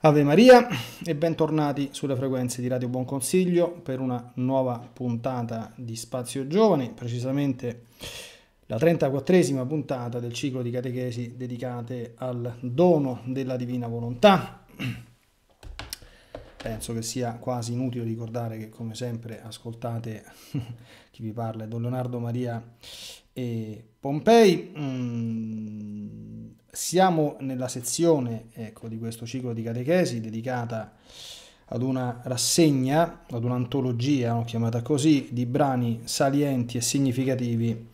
Ave Maria e bentornati sulle frequenze di Radio Buon Consiglio per una nuova puntata di Spazio Giovani, precisamente la 34esima puntata del ciclo di catechesi dedicate al dono della Divina Volontà penso che sia quasi inutile ricordare che come sempre ascoltate chi vi parla è Don Leonardo Maria e Pompei. Mm, siamo nella sezione ecco, di questo ciclo di catechesi dedicata ad una rassegna, ad un'antologia, no, chiamata così, di brani salienti e significativi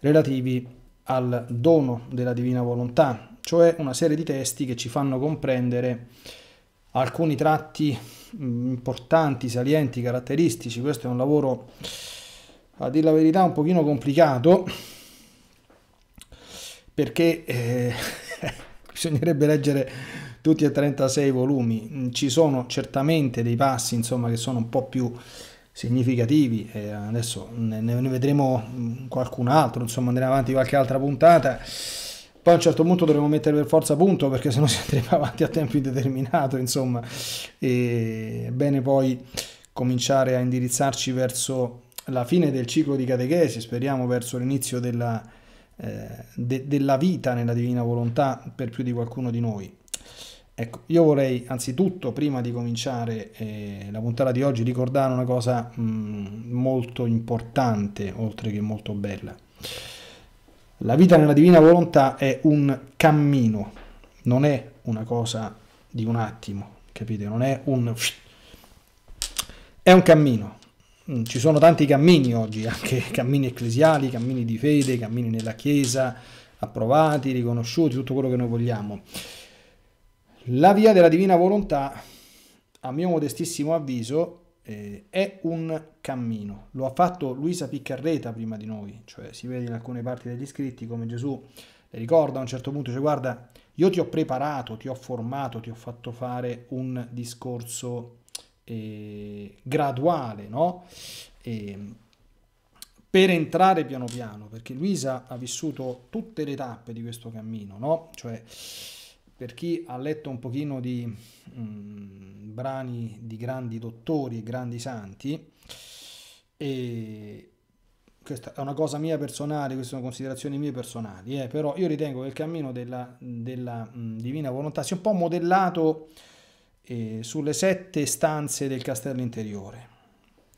relativi al dono della divina volontà, cioè una serie di testi che ci fanno comprendere alcuni tratti mm, importanti, salienti, caratteristici. Questo è un lavoro, a dire la verità, un pochino complicato perché eh, bisognerebbe leggere tutti e 36 volumi. Ci sono certamente dei passi insomma, che sono un po' più significativi e adesso ne, vedremo mm, qualcun altro, insomma andremo avanti qualche altra puntata poi a un certo punto dovremo mettere per forza punto perché sennò si andrebbe avanti a tempo indeterminato, insomma. E è bene poi cominciare a indirizzarci verso la fine del ciclo di catechesi, speriamo verso l'inizio della, eh, de, della vita nella divina volontà per più di qualcuno di noi. Ecco, io vorrei anzitutto, prima di cominciare eh, la puntata di oggi, ricordare una cosa mh, mm, molto importante, oltre che molto bella. La vita nella divina volontà è un cammino, non è una cosa di un attimo, capite? Non è un... è un cammino. Mm, ci sono tanti cammini oggi, anche cammini ecclesiali, cammini di fede, cammini nella Chiesa, approvati, riconosciuti, tutto quello che noi vogliamo. La via della divina volontà, a mio modestissimo avviso, eh, è un cammino. Lo ha fatto Luisa Piccarreta prima di noi, cioè si vede in alcune parti degli scritti come Gesù le ricorda a un certo punto, cioè guarda, io ti ho preparato, ti ho formato, ti ho fatto fare un discorso eh, graduale, no? E, ehm, per entrare piano piano, perché Luisa ha vissuto tutte le tappe di questo cammino, no? Cioè, per chi ha letto un pochino di mh, mm, brani di grandi dottori e grandi santi, e questa è una cosa mia personale, queste sono considerazioni mie personali, eh, però io ritengo che il cammino della, della mh, mm, divina volontà sia un po' modellato eh, sulle sette stanze del castello interiore,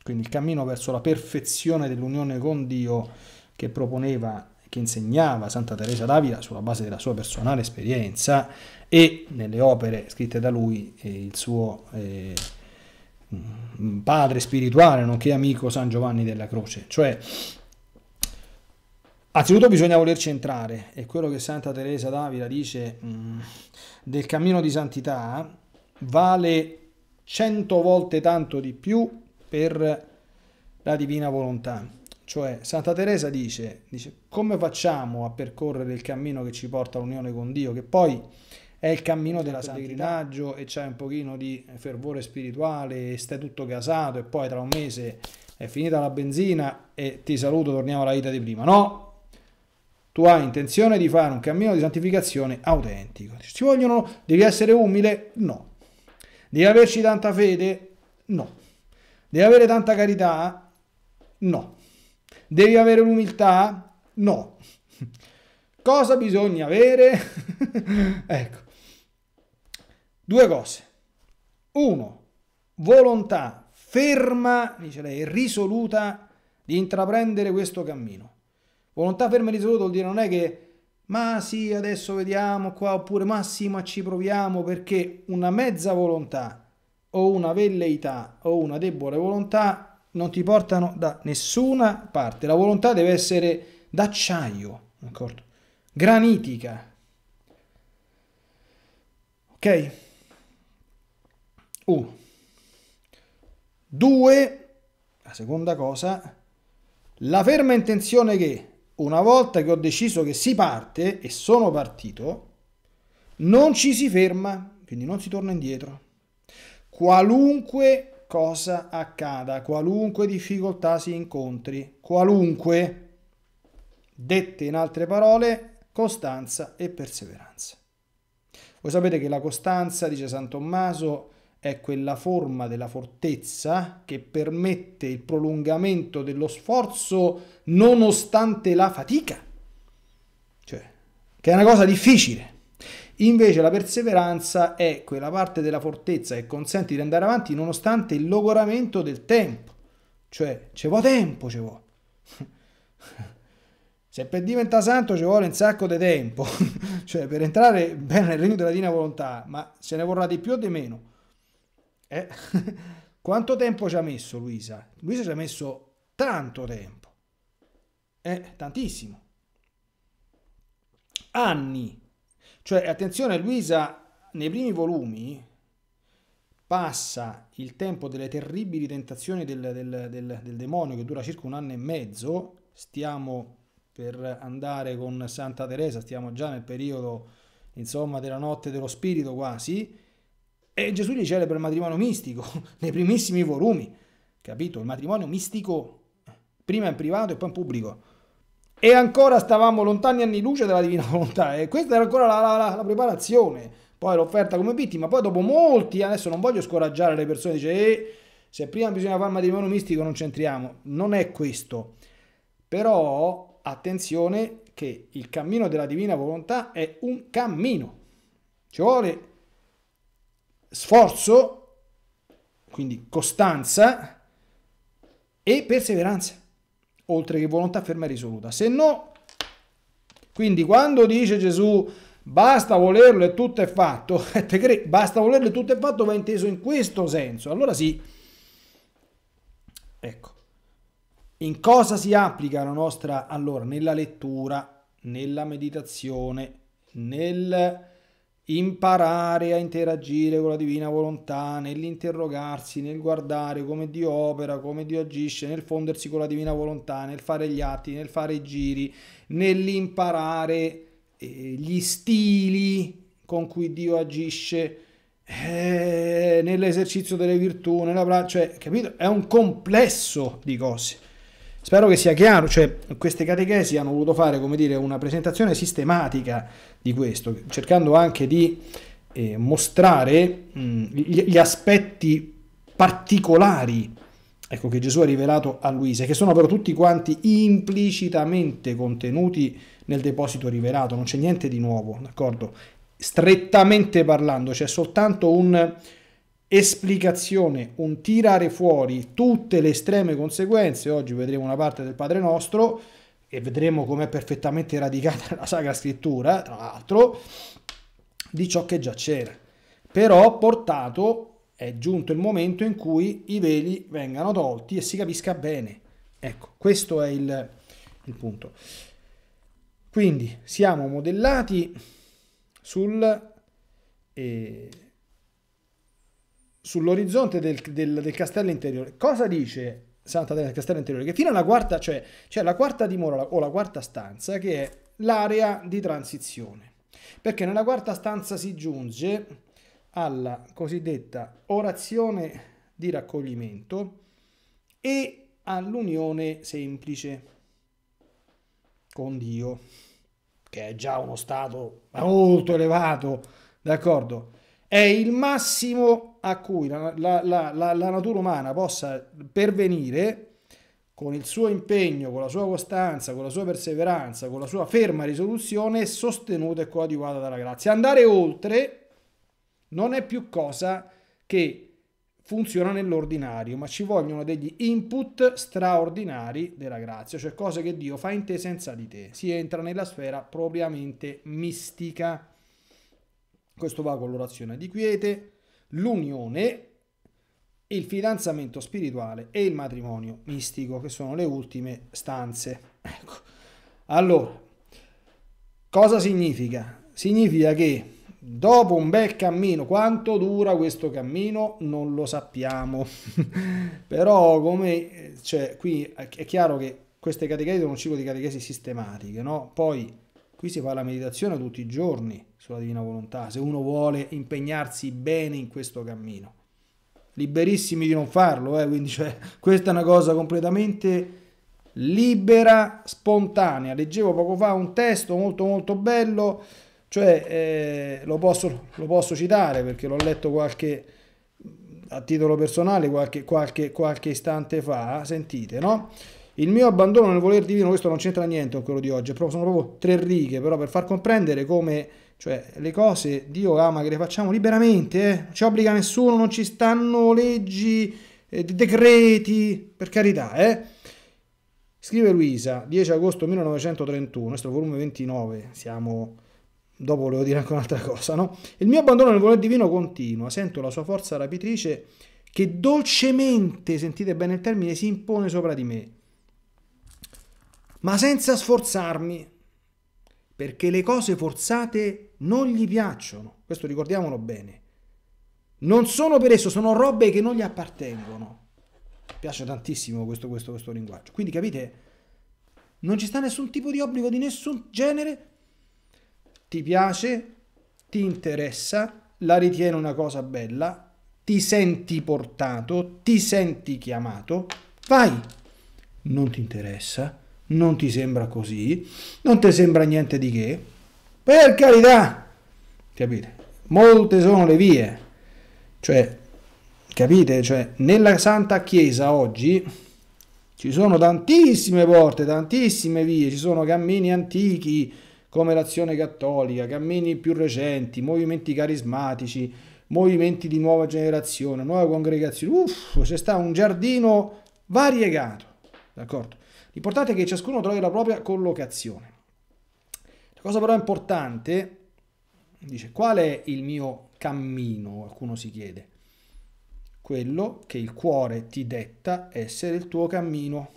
quindi il cammino verso la perfezione dell'unione con Dio che proponeva che insegnava Santa Teresa d'Avila sulla base della sua personale esperienza e nelle opere scritte da lui il suo eh, padre spirituale, nonché amico San Giovanni della Croce. Cioè, Anzitutto bisogna volerci entrare e quello che Santa Teresa d'Avila dice mh, mm, del cammino di santità vale cento volte tanto di più per la divina volontà. Cioè Santa Teresa dice, dice come facciamo a percorrere il cammino che ci porta all'unione con Dio, che poi è il cammino della pellegrinaggio e c'è un pochino di fervore spirituale e stai tutto casato e poi tra un mese è finita la benzina e ti saluto, torniamo alla vita di prima. No, tu hai intenzione di fare un cammino di santificazione autentico. Ci vogliono, devi essere umile? No. Devi averci tanta fede? No. Devi avere tanta carità? No. Devi avere l'umiltà? No. Cosa bisogna avere? ecco. Due cose. Uno, volontà ferma, dice lei, risoluta di intraprendere questo cammino. Volontà ferma e risoluta vuol dire non è che ma sì, adesso vediamo qua, oppure ma sì, ma ci proviamo, perché una mezza volontà o una velleità o una debole volontà non ti portano da nessuna parte. La volontà deve essere d'acciaio, d'accordo? Granitica. Ok? 1. Due, La seconda cosa, la ferma intenzione che una volta che ho deciso che si parte e sono partito, non ci si ferma, quindi non si torna indietro. Qualunque cosa accada, qualunque difficoltà si incontri, qualunque, dette in altre parole, costanza e perseveranza. Voi sapete che la costanza, dice San Tommaso, è quella forma della fortezza che permette il prolungamento dello sforzo nonostante la fatica, cioè che è una cosa difficile. Invece la perseveranza è quella parte della fortezza che consente di andare avanti nonostante il logoramento del tempo. Cioè, ci vuole tempo, ci vuole. Se per diventare santo ci vuole un sacco di tempo, cioè per entrare bene nel regno della divina volontà, ma se ne vorrà di più o di meno? Eh? Quanto tempo ci ha messo Luisa? Luisa ci ha messo tanto tempo, eh, tantissimo. Anni cioè, attenzione, Luisa nei primi volumi passa il tempo delle terribili tentazioni del, del, del, del demonio che dura circa un anno e mezzo, stiamo per andare con Santa Teresa, stiamo già nel periodo insomma della notte dello spirito quasi, e Gesù li celebra il matrimonio mistico nei primissimi volumi, capito? Il matrimonio mistico prima in privato e poi in pubblico e ancora stavamo lontani anni luce dalla divina volontà e questa era ancora la, la, la preparazione poi l'offerta come vittima poi dopo molti adesso non voglio scoraggiare le persone dice eh, se prima bisogna fare matrimonio mistico non c'entriamo non è questo però attenzione che il cammino della divina volontà è un cammino ci vuole sforzo quindi costanza e perseveranza oltre che volontà ferma e risoluta. Se no, quindi quando dice Gesù basta volerlo e tutto è fatto, basta volerlo e tutto è fatto va inteso in questo senso. Allora sì, ecco, in cosa si applica la nostra, allora, nella lettura, nella meditazione, nel imparare a interagire con la divina volontà, nell'interrogarsi, nel guardare come Dio opera, come Dio agisce, nel fondersi con la divina volontà, nel fare gli atti, nel fare i giri, nell'imparare eh, gli stili con cui Dio agisce, eh, nell'esercizio delle virtù, nella, cioè, capito? È un complesso di cose. Spero che sia chiaro, cioè queste catechesi hanno voluto fare come dire, una presentazione sistematica di questo, cercando anche di eh, mostrare mh, gli, aspetti particolari ecco, che Gesù ha rivelato a Luisa, che sono però tutti quanti implicitamente contenuti nel deposito rivelato, non c'è niente di nuovo, d'accordo? Strettamente parlando, c'è soltanto un esplicazione, un tirare fuori tutte le estreme conseguenze. Oggi vedremo una parte del Padre Nostro e vedremo com'è perfettamente radicata la Sacra Scrittura, tra l'altro, di ciò che già c'era. Però portato è giunto il momento in cui i veli vengano tolti e si capisca bene. Ecco, questo è il, il punto. Quindi siamo modellati sul... Eh, sull'orizzonte del, del, del, castello interiore. Cosa dice Sant'Atene del castello interiore? Che fino alla quarta, cioè, cioè la quarta dimora o la quarta stanza, che è l'area di transizione. Perché nella quarta stanza si giunge alla cosiddetta orazione di raccoglimento e all'unione semplice con Dio, che è già uno stato molto elevato, d'accordo? è il massimo a cui la, la, la, la, natura umana possa pervenire con il suo impegno, con la sua costanza, con la sua perseveranza, con la sua ferma risoluzione sostenuta e coadiuvata dalla grazia. Andare oltre non è più cosa che funziona nell'ordinario, ma ci vogliono degli input straordinari della grazia, cioè cose che Dio fa in te senza di te. Si entra nella sfera propriamente mistica. Questo va con l'orazione di quiete, l'unione, il fidanzamento spirituale e il matrimonio mistico, che sono le ultime stanze. Ecco. Allora, cosa significa? Significa che dopo un bel cammino, quanto dura questo cammino non lo sappiamo, però come, eh, cioè, qui è chiaro che queste catechesi sono un ciclo di catechesi sistematiche, no? Poi Qui si fa la meditazione tutti i giorni sulla divina volontà, se uno vuole impegnarsi bene in questo cammino. Liberissimi di non farlo, eh? quindi cioè, questa è una cosa completamente libera, spontanea. Leggevo poco fa un testo molto molto bello, cioè eh, lo, posso, lo, posso, citare perché l'ho letto qualche, a titolo personale qualche, qualche, qualche istante fa, sentite, no? Il mio abbandono nel voler divino, questo non c'entra niente con quello di oggi, sono proprio tre righe, però per far comprendere come cioè, le cose Dio ama che le facciamo liberamente, eh? non ci obbliga nessuno, non ci stanno leggi, eh, decreti, per carità. Eh? Scrive Luisa, 10 agosto 1931, questo è il volume 29, siamo... Dopo volevo dire anche un'altra cosa, no? Il mio abbandono nel voler divino continua, sento la sua forza rapitrice che dolcemente, sentite bene il termine, si impone sopra di me ma senza sforzarmi, perché le cose forzate non gli piacciono, questo ricordiamolo bene. Non sono per esso, sono robe che non gli appartengono. Mi piace tantissimo questo, questo, questo linguaggio. Quindi capite, non ci sta nessun tipo di obbligo di nessun genere. Ti piace, ti interessa, la ritiene una cosa bella, ti senti portato, ti senti chiamato, vai. Non ti interessa, non ti sembra così, non ti sembra niente di che, per carità, capite? Molte sono le vie, cioè, capite? Cioè, nella Santa Chiesa oggi ci sono tantissime porte, tantissime vie, ci sono cammini antichi come l'azione cattolica, cammini più recenti, movimenti carismatici, movimenti di nuova generazione, nuova congregazione, uff, c'è sta un giardino variegato, d'accordo? L'importante è che ciascuno trovi la propria collocazione. La cosa però importante, dice, qual è il mio cammino? Qualcuno si chiede. Quello che il cuore ti detta essere il tuo cammino. Non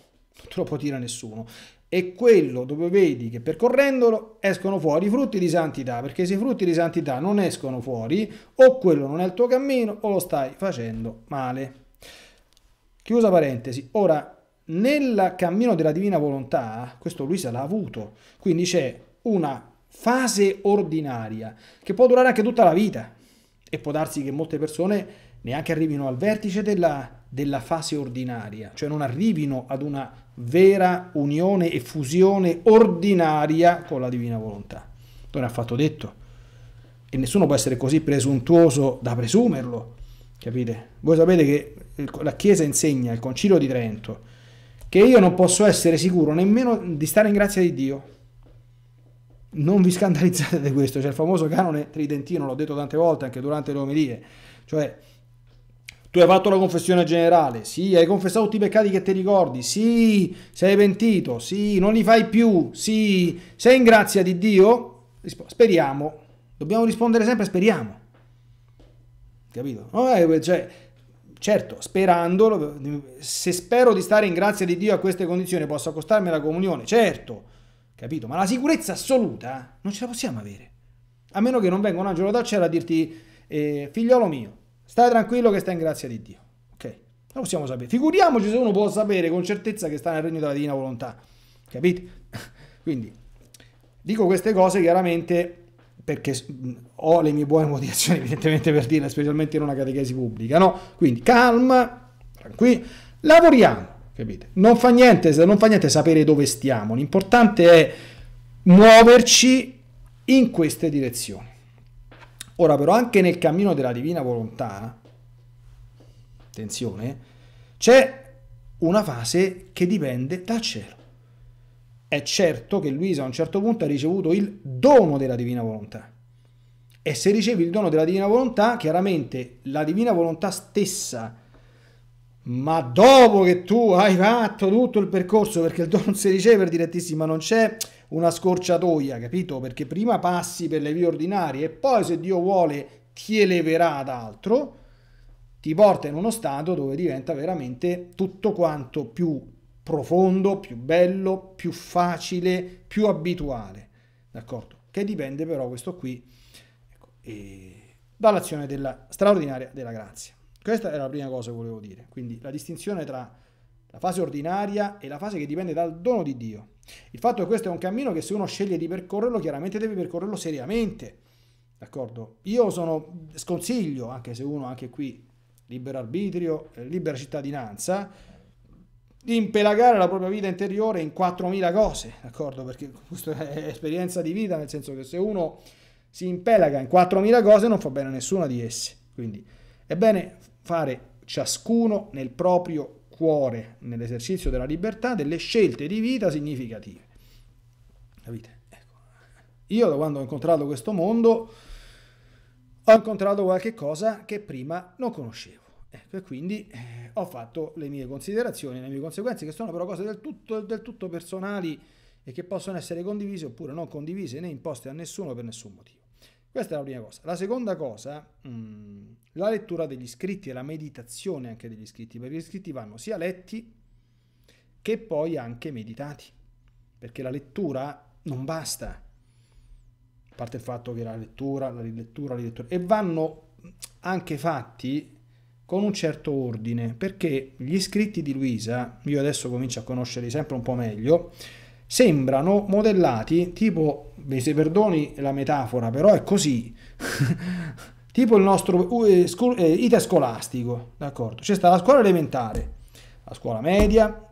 te lo può dire nessuno. E quello dove vedi che percorrendolo escono fuori i frutti di santità, perché se i frutti di santità non escono fuori, o quello non è il tuo cammino o lo stai facendo male. Chiusa parentesi. Ora nel cammino della divina volontà, questo lui se l'ha avuto, quindi c'è una fase ordinaria che può durare anche tutta la vita e può darsi che molte persone neanche arrivino al vertice della, della fase ordinaria, cioè non arrivino ad una vera unione e fusione ordinaria con la divina volontà. Non è affatto detto. E nessuno può essere così presuntuoso da presumerlo, capite? Voi sapete che la Chiesa insegna, il Concilio di Trento, che io non posso essere sicuro nemmeno di stare in grazia di Dio. Non vi scandalizzate di questo, c'è cioè il famoso canone tridentino, l'ho detto tante volte anche durante le omelie, cioè tu hai fatto la confessione generale, sì, hai confessato tutti i peccati che ti ricordi, sì, sei pentito, sì, non li fai più, sì, sei in grazia di Dio, speriamo, dobbiamo rispondere sempre speriamo, capito? No, eh, cioè, Certo, sperando, se spero di stare in grazia di Dio a queste condizioni posso accostarmi alla comunione, certo, capito? Ma la sicurezza assoluta eh, non ce la possiamo avere. A meno che non venga un angelo dal cielo a dirti, eh, figliolo mio, stai tranquillo che stai in grazia di Dio. Ok? lo possiamo sapere. Figuriamoci se uno può sapere con certezza che sta nel regno della divina volontà. capito? Quindi, dico queste cose chiaramente perché ho le mie buone motivazioni evidentemente per dirla, specialmente in una catechesi pubblica, no? Quindi calma, tranquillo, lavoriamo, capite? Non fa niente, non fa niente sapere dove stiamo, l'importante è muoverci in queste direzioni. Ora però anche nel cammino della divina volontà, attenzione, c'è una fase che dipende dal cielo è certo che Luisa a un certo punto ha ricevuto il dono della divina volontà. E se ricevi il dono della divina volontà, chiaramente la divina volontà stessa, ma dopo che tu hai fatto tutto il percorso, perché il dono non si riceve per direttissima, non c'è una scorciatoia, capito? Perché prima passi per le vie ordinarie e poi se Dio vuole ti eleverà ad altro, ti porta in uno stato dove diventa veramente tutto quanto più profondo, più bello, più facile, più abituale, d'accordo? Che dipende però questo qui ecco, dall'azione della straordinaria della grazia. Questa è la prima cosa che volevo dire, quindi la distinzione tra la fase ordinaria e la fase che dipende dal dono di Dio. Il fatto è che questo è un cammino che se uno sceglie di percorrerlo, chiaramente deve percorrerlo seriamente. D'accordo? Io sono sconsiglio, anche se uno anche qui libero arbitrio, eh, libera cittadinanza, di impelagare la propria vita interiore in 4.000 cose, d'accordo? Perché questa è esperienza di vita, nel senso che se uno si impelaga in 4.000 cose non fa bene a nessuna di esse. Quindi è bene fare ciascuno nel proprio cuore, nell'esercizio della libertà, delle scelte di vita significative. Capite? Ecco. Io da quando ho incontrato questo mondo ho incontrato qualche cosa che prima non conoscevo. Ecco, e quindi eh, ho fatto le mie considerazioni, le mie conseguenze, che sono però cose del tutto, del tutto personali e che possono essere condivise oppure non condivise né imposte a nessuno per nessun motivo. Questa è la prima cosa. La seconda cosa, mh, mm, la lettura degli scritti e la meditazione anche degli scritti, perché gli scritti vanno sia letti che poi anche meditati, perché la lettura non basta, a parte il fatto che la lettura, la rilettura, la rilettura, e vanno anche fatti con un certo ordine, perché gli scritti di Luisa, io adesso comincio a conoscerli sempre un po' meglio, sembrano modellati tipo, se perdoni la metafora, però è così, tipo il nostro uh, eh, scu- eh, ite scolastico, d'accordo? C'è sta la scuola elementare, la scuola media,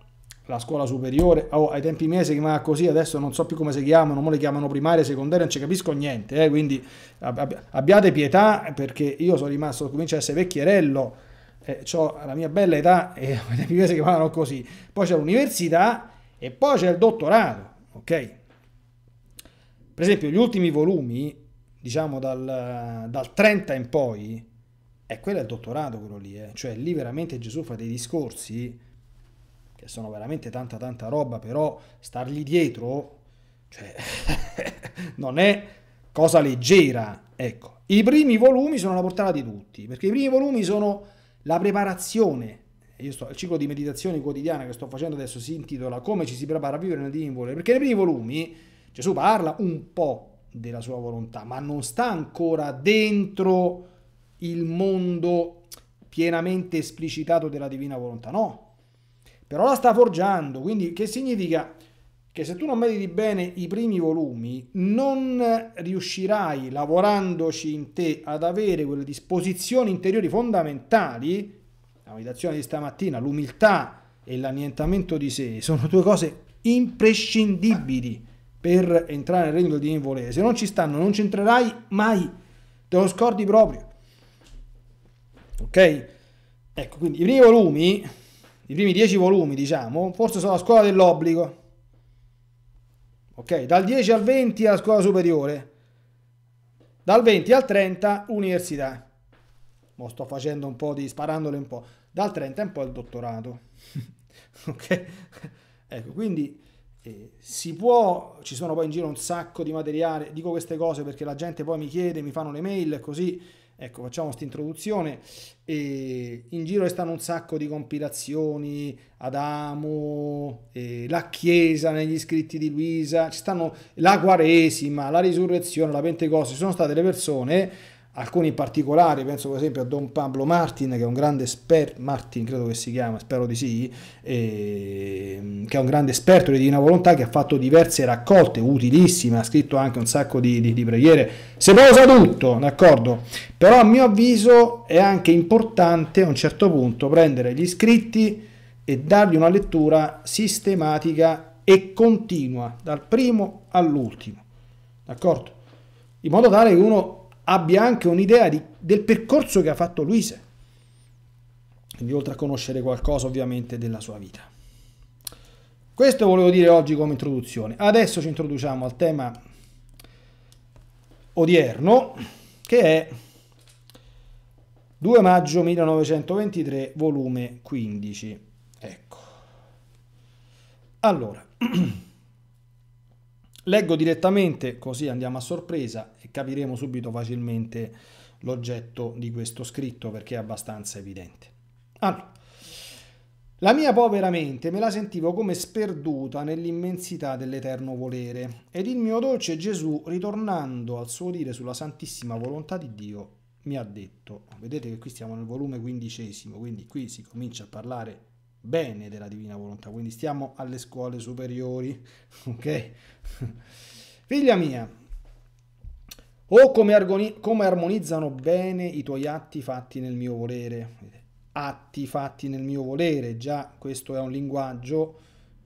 la scuola superiore, oh, ai tempi miei si chiamava così, adesso non so più come si chiamano, ora le chiamano primaria, secondaria, non ci capisco niente, eh? quindi abbiate pietà perché io sono rimasto, comincio ad essere vecchierello, eh, ho la mia bella età e ai tempi miei si chiamavano così, poi c'è l'università e poi c'è il dottorato, ok? Per esempio gli ultimi volumi, diciamo dal, dal 30 in poi, è eh, quello è il dottorato quello lì, eh? cioè lì veramente Gesù fa dei discorsi che sono veramente tanta tanta roba, però stargli dietro cioè, non è cosa leggera. Ecco, i primi volumi sono la portata di tutti, perché i primi volumi sono la preparazione. Sto, il ciclo di meditazione quotidiana che sto facendo adesso si intitola Come ci si prepara a vivere nel divino volere, perché nei primi volumi Gesù parla un po' della sua volontà, ma non sta ancora dentro il mondo pienamente esplicitato della divina volontà, no, però la sta forgiando, quindi che significa che se tu non mediti bene i primi volumi non riuscirai lavorandoci in te ad avere quelle disposizioni interiori fondamentali, la meditazione di stamattina, l'umiltà e l'annientamento di sé, sono due cose imprescindibili per entrare nel regno del divino volere. Se non ci stanno non ci entrerai mai, te lo scordi proprio. Ok? Ecco, quindi i primi volumi i primi dieci volumi, diciamo, forse sono la scuola dell'obbligo. Ok, dal 10 al 20 la scuola superiore, dal 20 al 30 università. Mo sto facendo un po' di sparandole un po', dal 30 è un po' il dottorato. ok? Ecco, quindi eh, si può, ci sono poi in giro un sacco di materiale, dico queste cose perché la gente poi mi chiede, mi fanno le mail, così Ecco, facciamo questa introduzione. E in giro restano un sacco di compilazioni, Adamo, eh, la Chiesa negli scritti di Luisa, ci stanno la Quaresima, la Risurrezione, la Pentecoste, sono state le persone alcuni particolari, penso per esempio a Don Pablo Martin, che è un grande esperto, Martin credo che si chiama, spero di sì, e, ehm, che è un grande esperto di Divina Volontà, che ha fatto diverse raccolte utilissime, ha scritto anche un sacco di, di, di preghiere, se usa tutto, d'accordo? Però a mio avviso è anche importante a un certo punto prendere gli scritti e dargli una lettura sistematica e continua, dal primo all'ultimo, d'accordo? In modo tale che uno abbia anche un'idea del percorso che ha fatto Luise, quindi oltre a conoscere qualcosa ovviamente della sua vita. Questo volevo dire oggi come introduzione. Adesso ci introduciamo al tema odierno che è 2 maggio 1923, volume 15. Ecco. Allora, Leggo direttamente, così andiamo a sorpresa e capiremo subito facilmente l'oggetto di questo scritto perché è abbastanza evidente. Allora, la mia povera mente me la sentivo come sperduta nell'immensità dell'eterno volere ed il mio dolce Gesù, ritornando al suo dire sulla santissima volontà di Dio, mi ha detto, vedete che qui stiamo nel volume quindicesimo, quindi qui si comincia a parlare bene della divina volontà, quindi stiamo alle scuole superiori, ok? Figlia mia, o come, come armonizzano bene i tuoi atti fatti nel mio volere, atti fatti nel mio volere, già questo è un linguaggio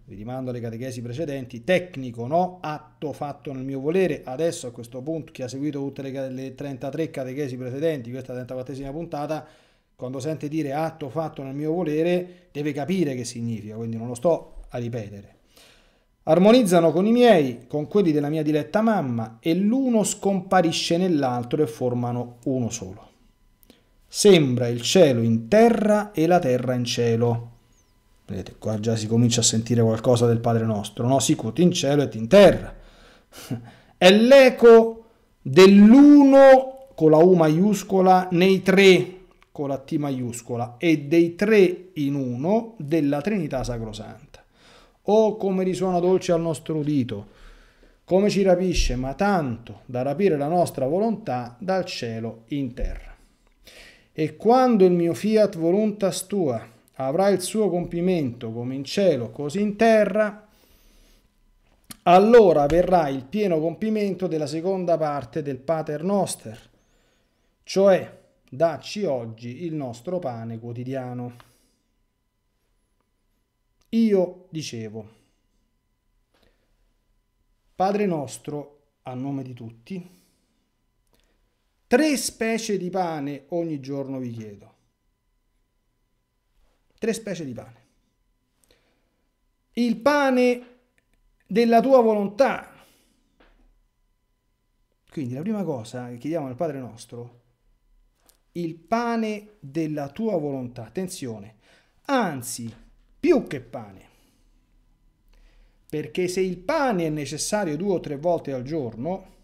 vi rimando alle catechesi precedenti, tecnico, no? atto fatto nel mio volere, adesso a questo punto chi ha seguito tutte le, le 33 catechesi precedenti, questa 34esima puntata, quando sente dire atto fatto nel mio volere, deve capire che significa, quindi non lo sto a ripetere. Armonizzano con i miei, con quelli della mia diletta mamma, e l'uno scomparisce nell'altro e formano uno solo. Sembra il cielo in terra e la terra in cielo. Vedete, qua già si comincia a sentire qualcosa del Padre nostro, no? Sicut in cielo e in terra. È l'eco dell'uno con la U maiuscola nei tre, la T maiuscola e dei tre in uno della Trinità Sacrosanta. Oh, come risuona dolce al nostro udito, come ci rapisce, ma tanto da rapire la nostra volontà dal cielo in terra. E quando il mio fiat voluntas tua avrà il suo compimento come in cielo, così in terra, allora verrà il pieno compimento della seconda parte del Pater Noster, cioè Dacci oggi il nostro pane quotidiano. Io dicevo, Padre nostro, a nome di tutti, tre specie di pane ogni giorno vi chiedo. Tre specie di pane. Il pane della tua volontà. Quindi la prima cosa che chiediamo al Padre nostro il pane della tua volontà. Attenzione, anzi, più che pane. Perché se il pane è necessario due o tre volte al giorno,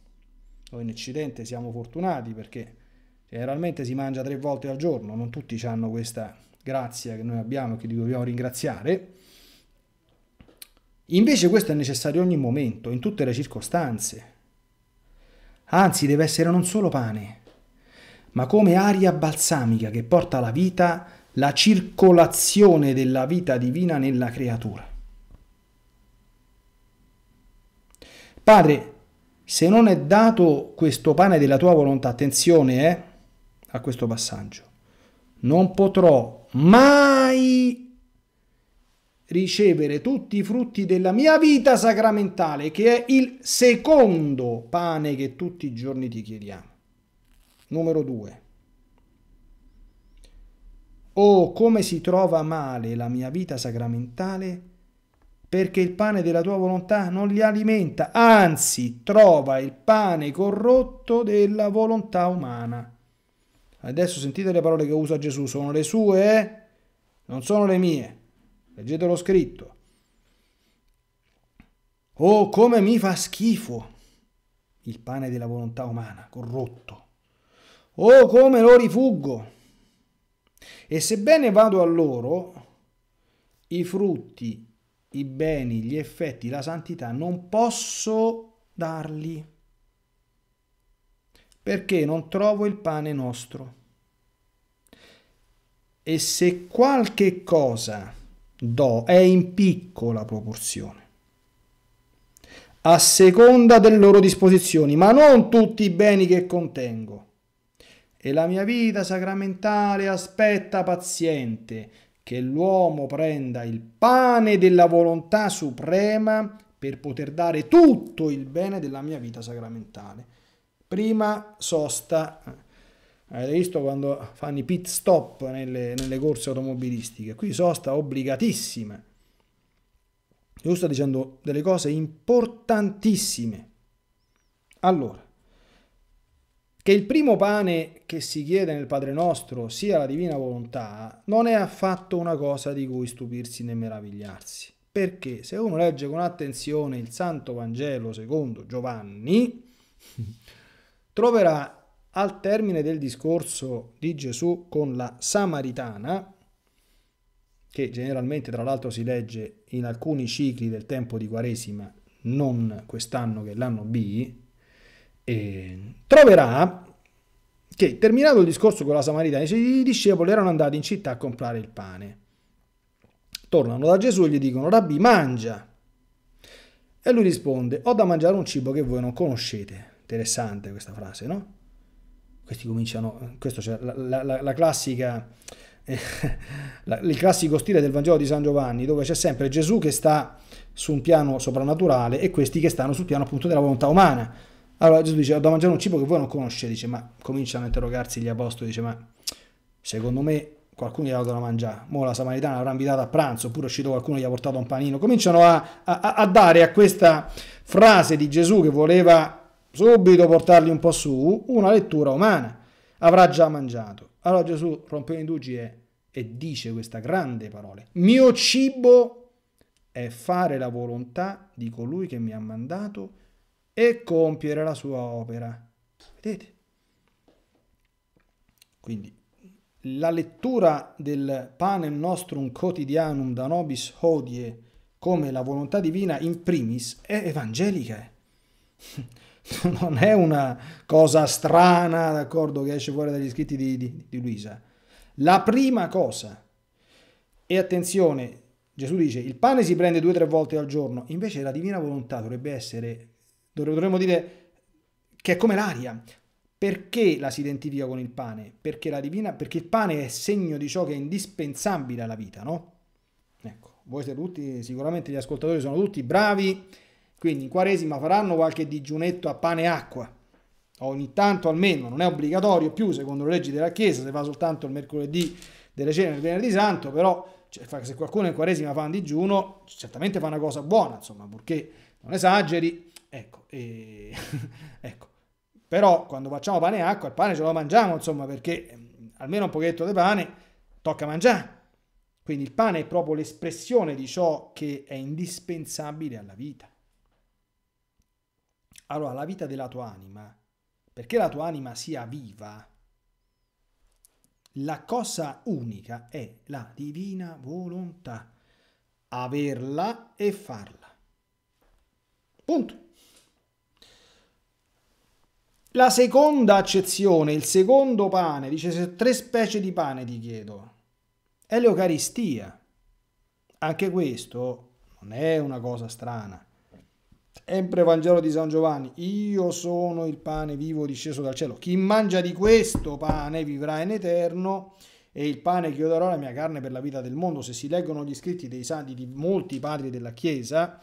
noi in Occidente siamo fortunati perché generalmente si mangia tre volte al giorno, non tutti hanno questa grazia che noi abbiamo e che li dobbiamo ringraziare. Invece questo è necessario ogni momento, in tutte le circostanze. Anzi, deve essere non solo pane, ma come aria balsamica che porta la vita, la circolazione della vita divina nella creatura. Padre, se non è dato questo pane della tua volontà, attenzione eh, a questo passaggio, non potrò mai ricevere tutti i frutti della mia vita sacramentale, che è il secondo pane che tutti i giorni ti chiediamo. Numero 2. Oh, come si trova male la mia vita sacramentale perché il pane della tua volontà non li alimenta, anzi trova il pane corrotto della volontà umana. Adesso sentite le parole che usa Gesù, sono le sue, eh? non sono le mie. Leggete lo scritto. Oh, come mi fa schifo il pane della volontà umana, corrotto. Oh, come lo rifuggo! E sebbene vado a loro, i frutti, i beni, gli effetti, la santità, non posso darli, perché non trovo il pane nostro. E se qualche cosa do è in piccola proporzione, a seconda delle loro disposizioni, ma non tutti i beni che contengo e la mia vita sacramentale aspetta paziente che l'uomo prenda il pane della volontà suprema per poter dare tutto il bene della mia vita sacramentale. Prima sosta, avete visto quando fanno i pit stop nelle, nelle corse automobilistiche, qui sosta obbligatissima. Io sto dicendo delle cose importantissime. Allora, che il primo pane che si chiede nel Padre nostro sia la divina volontà, non è affatto una cosa di cui stupirsi né meravigliarsi. Perché se uno legge con attenzione il Santo Vangelo secondo Giovanni, troverà al termine del discorso di Gesù con la Samaritana, che generalmente tra l'altro si legge in alcuni cicli del tempo di Quaresima, non quest'anno che è l'anno B, eh, troverà che terminato il discorso con la Samaritana, i discepoli erano andati in città a comprare il pane. Tornano da Gesù e gli dicono, Rabbi, mangia. E lui risponde, ho da mangiare un cibo che voi non conoscete. Interessante questa frase, no? Questi cominciano, questo c'è la, la, la, classica, eh, la, il classico stile del Vangelo di San Giovanni, dove c'è sempre Gesù che sta su un piano soprannaturale e questi che stanno sul piano appunto della volontà umana allora Gesù dice, ho da mangiare un cibo che voi non conoscete, dice, ma cominciano a interrogarsi gli apostoli, dice, ma secondo me qualcuno gli ha dato da mangiare, mo la Samaritana l'avrà invitata a pranzo, oppure è uscito qualcuno gli ha portato un panino, cominciano a, a, a dare a questa frase di Gesù che voleva subito portarli un po' su, una lettura umana, avrà già mangiato. Allora Gesù rompe in dugi e, e dice questa grande parola, mio cibo è fare la volontà di colui che mi ha mandato e compiere la sua opera. Vedete? Quindi la lettura del panem nostrum quotidianum da nobis odie come la volontà divina in primis è evangelica. Eh. non è una cosa strana, d'accordo, che esce fuori dagli scritti di, di, di Luisa. La prima cosa, e attenzione, Gesù dice, il pane si prende due o tre volte al giorno, invece la divina volontà dovrebbe essere dovremmo dire che è come l'aria. Perché la si identifica con il pane? Perché la divina, perché il pane è segno di ciò che è indispensabile alla vita, no? Ecco, voi siete tutti, sicuramente gli ascoltatori sono tutti bravi, quindi in Quaresima faranno qualche digiunetto a pane e acqua, ogni tanto almeno, non è obbligatorio più secondo le leggi della Chiesa, se fa soltanto il mercoledì delle cene e il venerdì santo, però cioè, se qualcuno in Quaresima fa un digiuno, certamente fa una cosa buona, insomma, purché non esageri, Ecco, e... ecco, Però quando facciamo pane e acqua, il pane ce lo mangiamo, insomma, perché mm, almeno un pochetto di pane tocca mangiare. Quindi il pane è proprio l'espressione di ciò che è indispensabile alla vita. Allora, la vita della tua anima, perché la tua anima sia viva, la cosa unica è la divina volontà, averla e farla. Punto. La seconda accezione, il secondo pane, dice se tre specie di pane ti chiedo, è l'Eucaristia. Anche questo non è una cosa strana. Sempre Vangelo di San Giovanni, io sono il pane vivo disceso dal cielo. Chi mangia di questo pane vivrà in eterno e il pane che io darò è la mia carne per la vita del mondo. Se si leggono gli scritti dei santi di molti padri della Chiesa,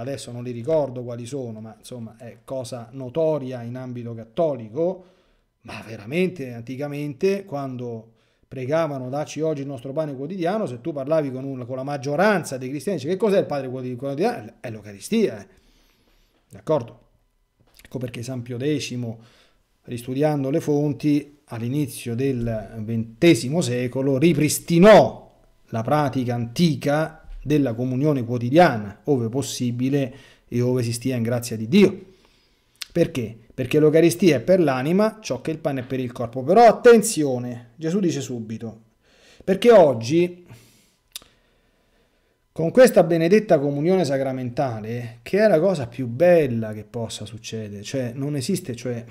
adesso non li ricordo quali sono, ma insomma è cosa notoria in ambito cattolico, ma veramente anticamente quando pregavano dacci oggi il nostro pane quotidiano, se tu parlavi con, un, con la maggioranza dei cristiani, dice, che cos'è il padre quotidiano? È l'Eucaristia, eh. d'accordo? Ecco perché San Pio X, ristudiando le fonti, all'inizio del XX secolo ripristinò la pratica antica della comunione quotidiana, ove possibile e ove si stia in grazia di Dio. Perché? Perché l'Eucaristia è per l'anima ciò che il pane è per il corpo. Però attenzione, Gesù dice subito, perché oggi con questa benedetta comunione sacramentale, che è la cosa più bella che possa succedere, cioè non esiste, cioè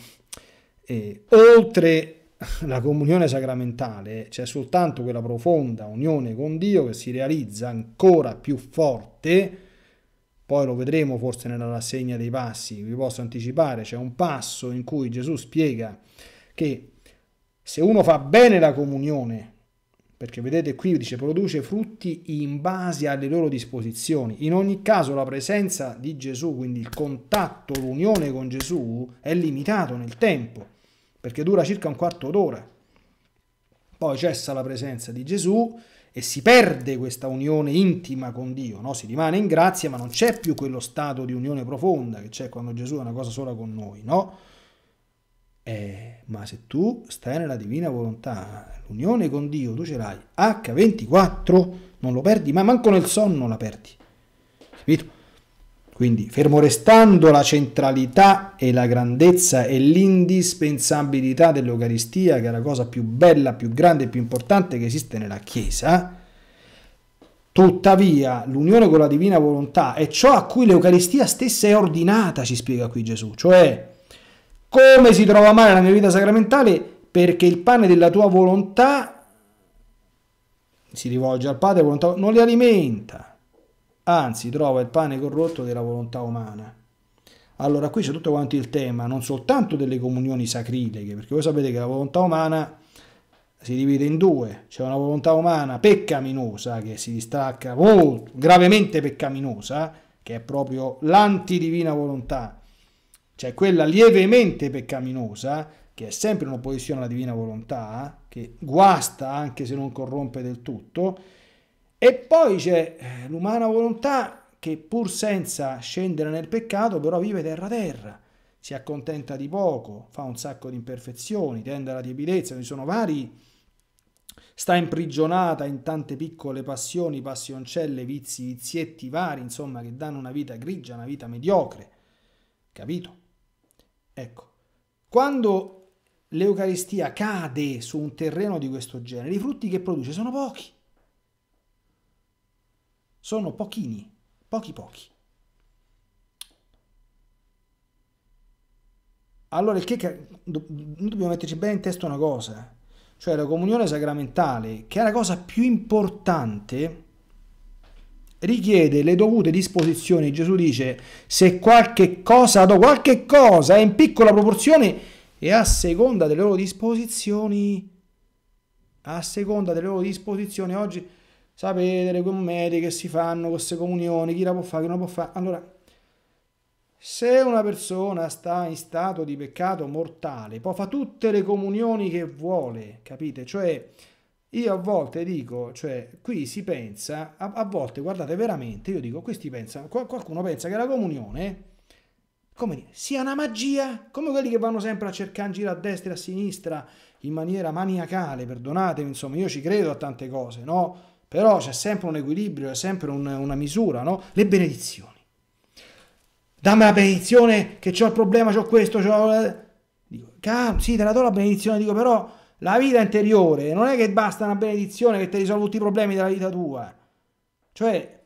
eh, oltre la comunione sacramentale c'è soltanto quella profonda unione con Dio che si realizza ancora più forte, poi lo vedremo forse nella rassegna dei passi, vi posso anticipare, c'è un passo in cui Gesù spiega che se uno fa bene la comunione, perché vedete qui dice produce frutti in base alle loro disposizioni. In ogni caso la presenza di Gesù, quindi il contatto, l'unione con Gesù è limitato nel tempo perché dura circa un quarto d'ora. Poi cessa la presenza di Gesù e si perde questa unione intima con Dio, no? si rimane in grazia, ma non c'è più quello stato di unione profonda che c'è quando Gesù è una cosa sola con noi, no? Eh, ma se tu stai nella divina volontà, l'unione con Dio tu ce l'hai H24, non lo perdi, ma manco nel sonno la perdi. Capito? Quindi, fermo restando la centralità e la grandezza e l'indispensabilità dell'Eucaristia, che è la cosa più bella, più grande e più importante che esiste nella Chiesa, tuttavia l'unione con la divina volontà è ciò a cui l'Eucaristia stessa è ordinata, ci spiega qui Gesù, cioè come si trova male la mia vita sacramentale perché il pane della tua volontà si rivolge al Padre, volontà, non li alimenta, anzi trova il pane corrotto della volontà umana. Allora qui c'è tutto quanto il tema, non soltanto delle comunioni sacrileghe, perché voi sapete che la volontà umana si divide in due, c'è una volontà umana peccaminosa che si distacca molto, gravemente peccaminosa, che è proprio l'antidivina volontà, cioè quella lievemente peccaminosa, che è sempre in opposizione alla divina volontà, che guasta anche se non corrompe del tutto, e poi c'è eh, l'umana volontà che pur senza scendere nel peccato però vive terra terra, si accontenta di poco, fa un sacco di imperfezioni, tende alla tiepidezza, ci sono vari, sta imprigionata in tante piccole passioni, passioncelle, vizi, vizietti vari, insomma, che danno una vita grigia, una vita mediocre. Capito? Ecco, quando l'Eucaristia cade su un terreno di questo genere, i frutti che produce sono pochi. Sono pochini, pochi pochi. Allora, il che, noi dobbiamo metterci bene in testa una cosa, eh. cioè la comunione sacramentale, che è la cosa più importante, richiede le dovute disposizioni. Gesù dice, se qualche cosa do qualche cosa è in piccola proporzione e a seconda delle loro disposizioni, a seconda delle loro disposizioni oggi sapete le commedie che si fanno, con queste comunioni, chi la può fare, chi non la può fare. Allora, se una persona sta in stato di peccato mortale, può fare tutte le comunioni che vuole, capite? Cioè, io a volte dico, cioè, qui si pensa, a, a volte, guardate, veramente, io dico, questi pensano, qualcuno pensa che la comunione, come dire, sia una magia, come quelli che vanno sempre a cercare in giro a destra e a sinistra, in maniera maniacale, perdonatemi, insomma, io ci credo a tante cose, no? però c'è sempre un equilibrio, c'è sempre un, una misura, no? Le benedizioni. Dammi la benedizione che ho il problema, ho questo, ho... Eh. Dico, cam, sì, te la do la benedizione, dico, però la vita interiore non è che basta una benedizione che ti risolve tutti i problemi della vita tua. Cioè,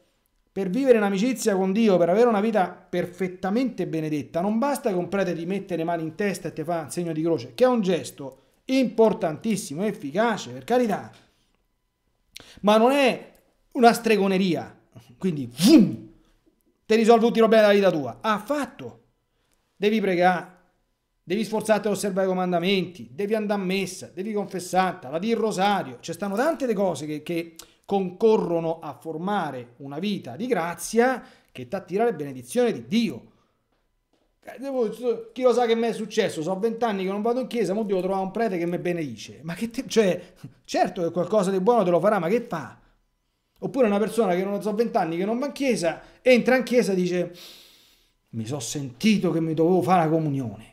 per vivere in amicizia con Dio, per avere una vita perfettamente benedetta, non basta che un prete ti mette le mani in testa e ti fa un segno di croce, che è un gesto importantissimo, efficace, per carità, ma non è una stregoneria. Quindi, vum, ti risolve tutti i problemi della vita tua. Affatto. Ah, devi pregare, devi sforzarti ad osservare i comandamenti, devi andare a messa, devi confessarti, la di il rosario. Ci stanno tante le cose che, che concorrono a formare una vita di grazia che ti attira le benedizioni di Dio. Eh, devo, chi lo sa che mi è successo? Sono vent'anni che non vado in chiesa, ora devo trovare un prete che mi benedice. Ma che te, cioè, certo che qualcosa di buono te lo farà, ma che fa? Oppure una persona che non so vent'anni che non va in chiesa, entra in chiesa e dice: Mi sono sentito che mi dovevo fare la comunione.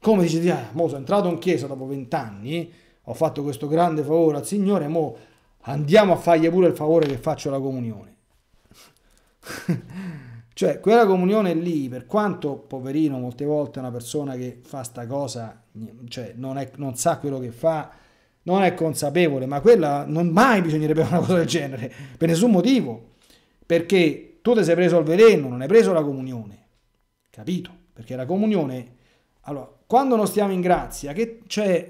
Come dice, ah, mo sono entrato in chiesa dopo vent'anni, ho fatto questo grande favore al Signore, mo andiamo a fargli pure il favore che faccio la comunione. Cioè, quella comunione lì, per quanto, poverino, molte volte una persona che fa sta cosa, cioè non, è, non sa quello che fa, non è consapevole, ma quella non mai bisognerebbe fare una cosa del genere, per nessun motivo, perché tu ti sei preso il veleno, non hai preso la comunione, capito? Perché la comunione, allora, quando non stiamo in grazia, che c'è,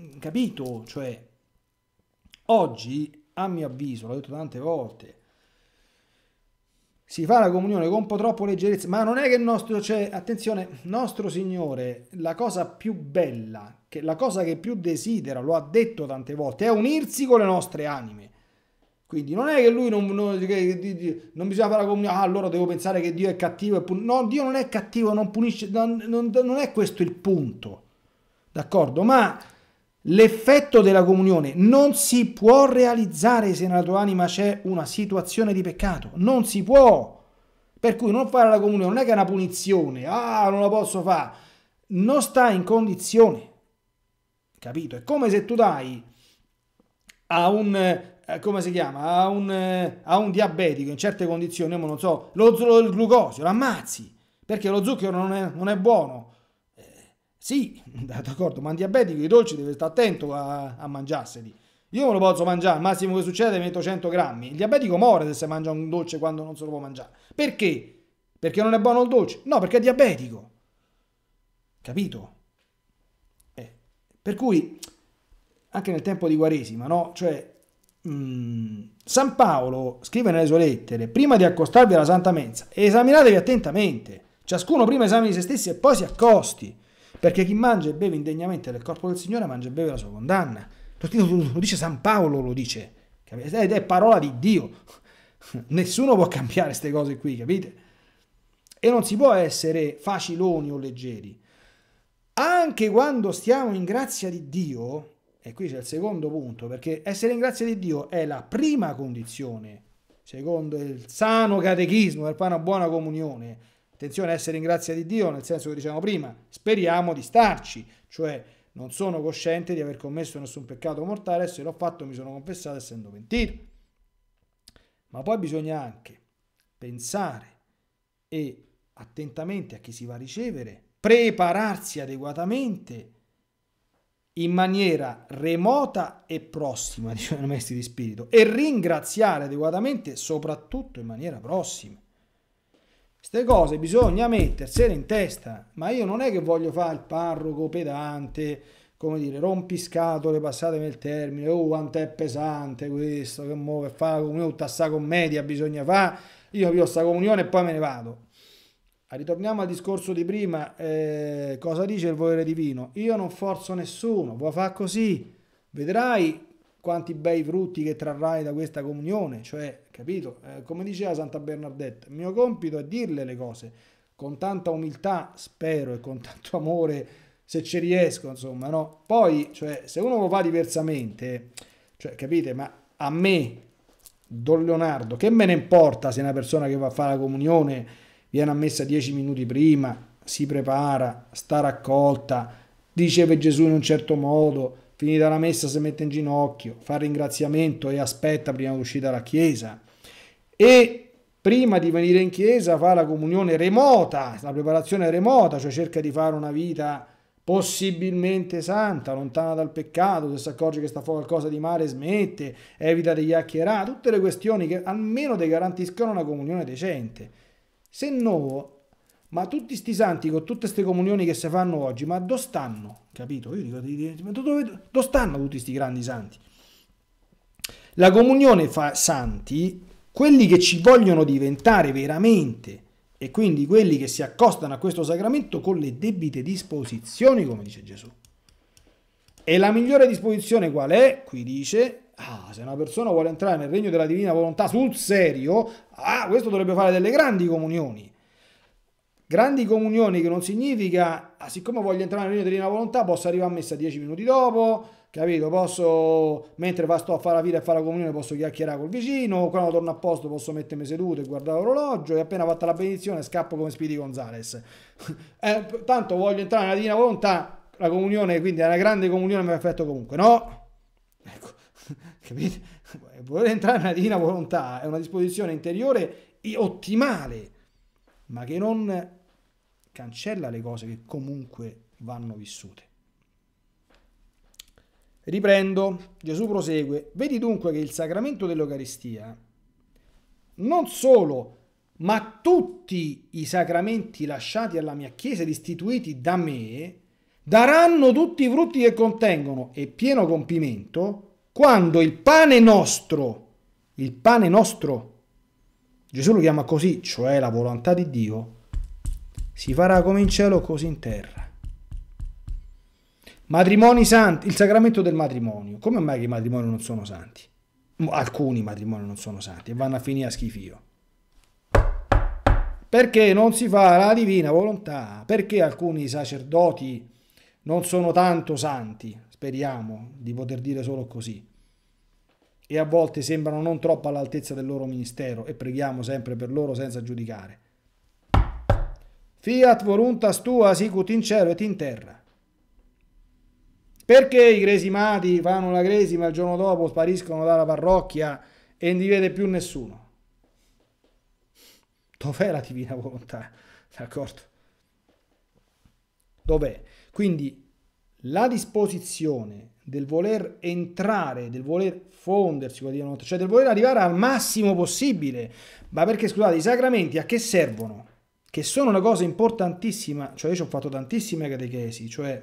cioè, capito? Cioè, oggi, a mio avviso, l'ho detto tante volte, si fa la comunione con un po' troppo leggerezza, ma non è che il nostro, cioè, attenzione, nostro Signore, la cosa più bella, che la cosa che più desidera, lo ha detto tante volte, è unirsi con le nostre anime. Quindi non è che lui non, non, che, non bisogna fare la comunione, ah, allora devo pensare che Dio è cattivo. e Pun- no, Dio non è cattivo, non punisce, non, non è questo il punto. D'accordo? Ma L'effetto della comunione non si può realizzare se nella tua anima c'è una situazione di peccato. Non si può. Per cui non fare la comunione non è che è una punizione. Ah, non la posso fare. Non sta in condizione. Capito? È come se tu dai a un, eh, come si chiama, a un, eh, a un diabetico in certe condizioni, non so, lo, lo, il glucosio, l'ammazzi. Perché lo zucchero non è, non è buono sì, d'accordo, ma un diabetico i dolci deve stare attento a, a mangiarseli. Io non lo posso mangiare, il massimo che succede metto 100 grammi. Il diabetico muore se si mangia un dolce quando non se lo può mangiare. Perché? Perché non è buono il dolce? No, perché è diabetico. Capito? Eh. Per cui, anche nel tempo di Quaresima, no? Cioè, mh, mm, San Paolo scrive nelle sue lettere, prima di accostarvi alla Santa Mensa, esaminatevi attentamente. Ciascuno prima esamini se stessi e poi si accosti perché chi mangia e beve indegnamente del corpo del Signore mangia e beve la sua condanna. Lo dice San Paolo, lo dice. Ed è parola di Dio. Nessuno può cambiare queste cose qui, capite? E non si può essere faciloni o leggeri. Anche quando stiamo in grazia di Dio, e qui c'è il secondo punto, perché essere in grazia di Dio è la prima condizione, secondo il sano catechismo, per fare una buona comunione, Attenzione essere in grazia di Dio, nel senso che dicevamo prima, speriamo di starci, cioè non sono cosciente di aver commesso nessun peccato mortale se l'ho fatto mi sono confessato essendo pentito. Ma poi bisogna anche pensare e attentamente a chi si va a ricevere, prepararsi adeguatamente in maniera remota e prossima, dicevano i maestri di spirito, e ringraziare adeguatamente soprattutto in maniera prossima. Queste cose bisogna mettersene in testa, ma io non è che voglio fare il parroco pedante, come dire, rompiscatole, passatemi il termine, oh quanto è pesante questo, che mo che fa la comunione, tutta sta commedia bisogna fare, io vi ho sta comunione e poi me ne vado. Ritorniamo al discorso di prima, eh, cosa dice il volere divino? Io non forzo nessuno, vuoi fare così, vedrai quanti bei frutti che trarrai da questa comunione, cioè, capito? Eh, come diceva Santa Bernadette, il mio compito è dirle le cose con tanta umiltà, spero, e con tanto amore, se ci riesco, insomma, no? Poi, cioè, se uno lo fa diversamente, cioè, capite, ma a me, Don Leonardo, che me ne importa se una persona che va a fare la comunione viene a messa dieci minuti prima, si prepara, sta raccolta, dice per Gesù in un certo modo, Finita la messa si mette in ginocchio, fa il ringraziamento e aspetta prima di uscire dalla chiesa. E prima di venire in chiesa fa la comunione remota, la preparazione remota, cioè cerca di fare una vita possibilmente santa, lontana dal peccato, se si accorge che sta fuori qualcosa di male smette, evita di chiacchierare, tutte le questioni che almeno ti garantiscono una comunione decente. Se no, ma tutti sti santi con tutte queste comunioni che si fanno oggi, ma dove stanno? Capito? Io dico, ma dove, dove stanno tutti questi grandi santi? La comunione fa santi quelli che ci vogliono diventare veramente e quindi quelli che si accostano a questo sacramento con le debite disposizioni, come dice Gesù. E la migliore disposizione qual è? Qui dice, ah, se una persona vuole entrare nel regno della divina volontà sul serio, ah, questo dovrebbe fare delle grandi comunioni Grandi comunioni che non significa, ah, siccome voglio entrare nella divina volontà, posso arrivare a messa dieci minuti dopo, capito? Posso, mentre sto a fare la fila e fare la comunione, posso chiacchierare col vicino, quando torno a posto posso mettermi seduto e guardare l'orologio e appena fatta la benedizione scappo come Spiri Gonzales. eh, tanto voglio entrare nella divina volontà, la comunione, quindi è una grande comunione, mi affetto comunque, no? Ecco, capite? Voler entrare nella divina volontà è una disposizione interiore ottimale, ma che non cancella le cose che comunque vanno vissute. Riprendo, Gesù prosegue, vedi dunque che il sacramento dell'Eucaristia non solo, ma tutti i sacramenti lasciati alla mia Chiesa ed istituiti da me, daranno tutti i frutti che contengono e pieno compimento quando il pane nostro, il pane nostro, Gesù lo chiama così, cioè la volontà di Dio, si farà come in cielo così in terra. Matrimoni santi, il sacramento del matrimonio. Come mai che i matrimoni non sono santi? Alcuni matrimoni non sono santi e vanno a finire a schifio. Perché non si fa la divina volontà? Perché alcuni sacerdoti non sono tanto santi? Speriamo di poter dire solo così. E a volte sembrano non troppo all'altezza del loro ministero e preghiamo sempre per loro senza giudicare. Fiat voluntas tua sicut in cielo et in terra. Perché i gresimati fanno la gresima il giorno dopo spariscono dalla parrocchia e non li vede più nessuno? Dov'è la divina volontà? D'accordo? Dov'è? Quindi la disposizione del voler entrare, del voler fondersi, cioè del voler arrivare al massimo possibile, ma perché scusate, i sacramenti a che servono? che sono una cosa importantissima, cioè io ci ho fatto tantissime catechesi, cioè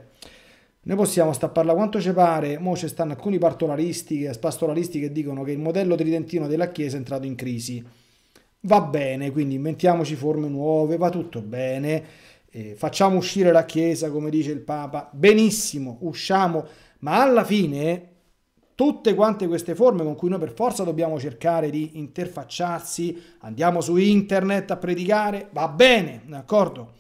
noi possiamo stapparla quanto ci pare, ora ci stanno alcuni partolaristi, pastoralisti che dicono che il modello tridentino della Chiesa è entrato in crisi. Va bene, quindi inventiamoci forme nuove, va tutto bene, eh, facciamo uscire la Chiesa come dice il Papa, benissimo, usciamo, ma alla fine tutte quante queste forme con cui noi per forza dobbiamo cercare di interfacciarsi, andiamo su internet a predicare, va bene, d'accordo?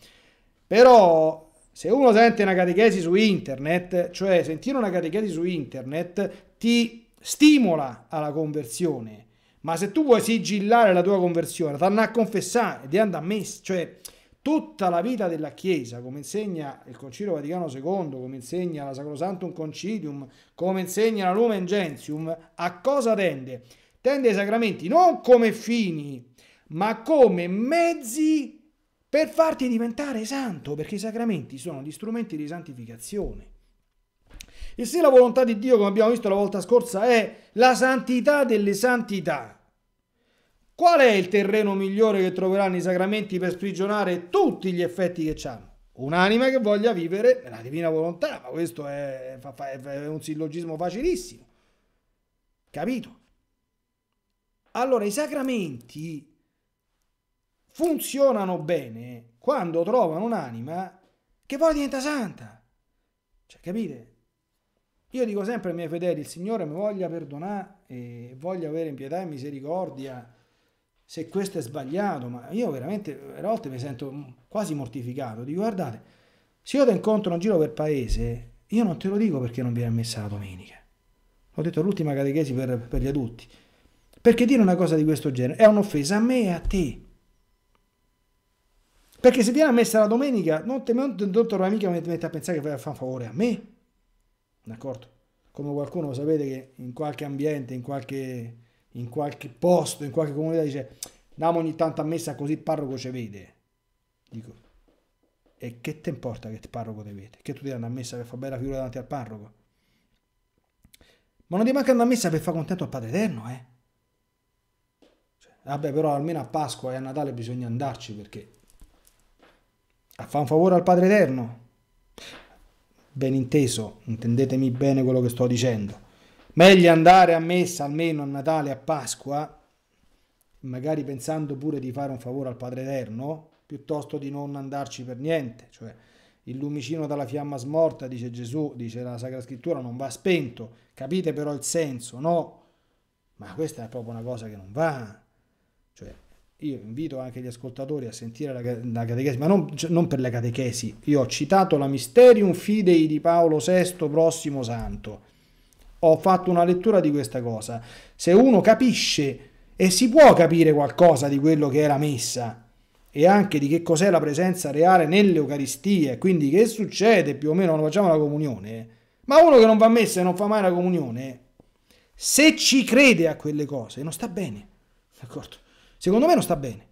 Però se uno sente una catechesi su internet, cioè sentire una catechesi su internet ti stimola alla conversione, ma se tu vuoi sigillare la tua conversione, ti t'anna a confessare, ti anda a messa, cioè tutta la vita della Chiesa, come insegna il Concilio Vaticano II, come insegna la Sacrosantum Concilium, come insegna la Lumen Gentium, a cosa tende? Tende ai sacramenti non come fini, ma come mezzi per farti diventare santo, perché i sacramenti sono gli strumenti di santificazione. E se la volontà di Dio, come abbiamo visto la volta scorsa, è la santità delle santità, Qual è il terreno migliore che troveranno i sacramenti per sprigionare tutti gli effetti che hanno? Un'anima che voglia vivere nella divina volontà, ma questo è, è un sillogismo facilissimo. Capito? Allora, i sacramenti funzionano bene quando trovano un'anima che poi diventa santa. Cioè, capite? Io dico sempre ai miei fedeli, il Signore mi voglia perdonare e voglia avere in pietà e misericordia se questo è sbagliato, ma io veramente a volte mi sento quasi mortificato, dico guardate, se io ti incontro in giro per paese, io non te lo dico perché non viene messa la domenica. L'ho detto all'ultima catechesi per, per gli adulti. Perché dire una cosa di questo genere è un'offesa a me e a te. Perché se viene messa la domenica, non, te, non, non torno mica a mettere a pensare che vai a fare un favore a me. D'accordo? Come qualcuno sapete che in qualche ambiente, in qualche in qualche posto, in qualche comunità, dice, andiamo ogni tanto a messa così il parroco ci vede. Dico, e che ti importa che il parroco ti vede? Che tu ti andare a messa per fare bella figura davanti al parroco? Ma non ti manca andare a messa per far contento al Padre Eterno, eh? Cioè, vabbè, però almeno a Pasqua e a Natale bisogna andarci perché a fare un favore al Padre Eterno. Ben inteso, intendetemi bene quello che sto dicendo. Meglio andare a messa almeno a Natale, a Pasqua, magari pensando pure di fare un favore al Padre Eterno, piuttosto di non andarci per niente. Cioè, il lumicino dalla fiamma smorta, dice Gesù, dice la Sacra Scrittura, non va spento. Capite però il senso, no? Ma questa è proprio una cosa che non va. Cioè, io invito anche gli ascoltatori a sentire la, la catechesi, ma non, cioè, non, per la catechesi. Io ho citato la Mysterium Fidei di Paolo VI, prossimo santo ho fatto una lettura di questa cosa. Se uno capisce e si può capire qualcosa di quello che è la messa e anche di che cos'è la presenza reale nell'Eucaristia, quindi che succede più o meno quando facciamo la comunione, ma uno che non va a messa e non fa mai la comunione, se ci crede a quelle cose, non sta bene. D'accordo? Secondo me non sta bene.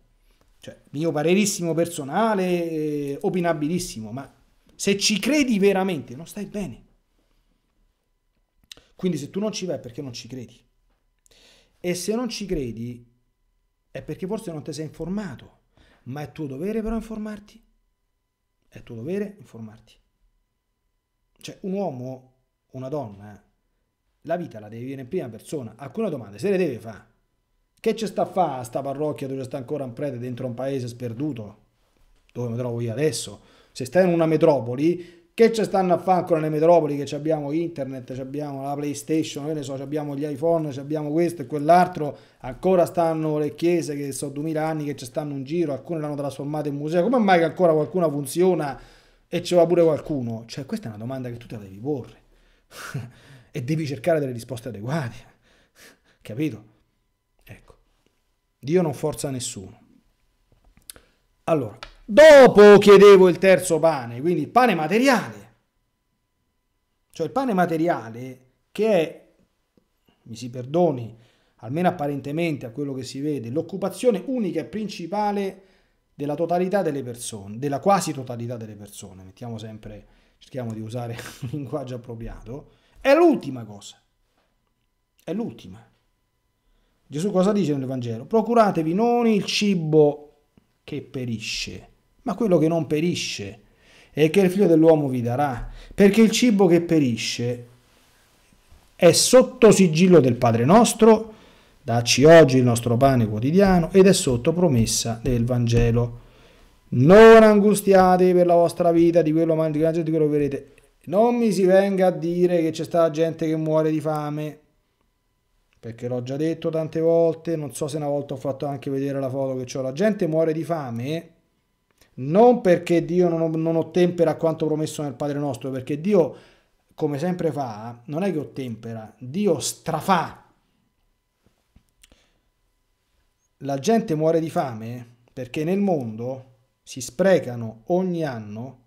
Cioè, mio parerissimo personale, eh, opinabilissimo, ma se ci credi veramente, non stai bene. Quindi se tu non ci vai è perché non ci credi. E se non ci credi è perché forse non ti sei informato, ma è tuo dovere però informarti. È tuo dovere informarti. Cioè un uomo, una donna, eh, la vita la devi vivere in prima persona. Alcune domande se le deve fare. Che ci sta a fare a sta parrocchia dove sta ancora un prete dentro un paese sperduto? Dove mi trovo io adesso? Se stai in una metropoli, che ci stanno a fare ancora nelle metropoli? Che abbiamo internet, abbiamo la PlayStation, che ne so, abbiamo gli iPhone, abbiamo questo e quell'altro. Ancora stanno le chiese che sono duemila anni che ci stanno in giro, alcune l'hanno trasformata in museo. Come mai che ancora qualcuna funziona e ce va pure qualcuno? Cioè, questa è una domanda che tu te la devi porre. e devi cercare delle risposte adeguate. Capito? Ecco. Dio non forza nessuno. Allora, Dopo chiedevo il terzo pane, quindi il pane materiale. Cioè il pane materiale che è, mi si perdoni, almeno apparentemente a quello che si vede, l'occupazione unica e principale della totalità delle persone, della quasi totalità delle persone, mettiamo sempre, cerchiamo di usare un linguaggio appropriato, è l'ultima cosa. È l'ultima. Gesù cosa dice nel Vangelo? Procuratevi non il cibo che perisce, ma quello che non perisce e che il figlio dell'uomo vi darà, perché il cibo che perisce è sotto sigillo del Padre nostro, dacci oggi il nostro pane quotidiano ed è sotto promessa del Vangelo. Non angustiatevi per la vostra vita di quello mangiate di quello che vedete. Non mi si venga a dire che c'è stata gente che muore di fame, perché l'ho già detto tante volte, non so se una volta ho fatto anche vedere la foto che ho, la gente muore di fame non perché Dio non, non ottempera quanto promesso nel Padre nostro, perché Dio, come sempre fa, non è che ottempera, Dio strafà. La gente muore di fame perché nel mondo si sprecano ogni anno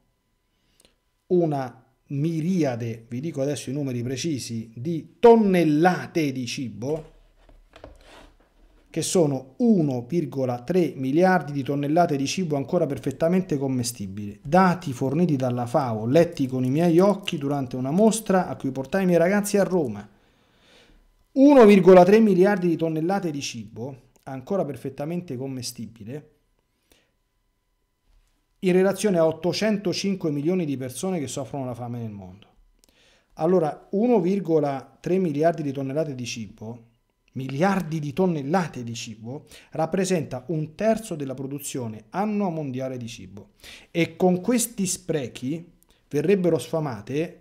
una miriade, vi dico adesso i numeri precisi, di tonnellate di cibo che sono 1,3 miliardi di tonnellate di cibo ancora perfettamente commestibile. Dati forniti dalla FAO, letti con i miei occhi durante una mostra a cui portai i miei ragazzi a Roma. 1,3 miliardi di tonnellate di cibo ancora perfettamente commestibile in relazione a 805 milioni di persone che soffrono la fame nel mondo. Allora, 1,3 miliardi di tonnellate di cibo miliardi di tonnellate di cibo, rappresenta un terzo della produzione annua mondiale di cibo. E con questi sprechi verrebbero sfamate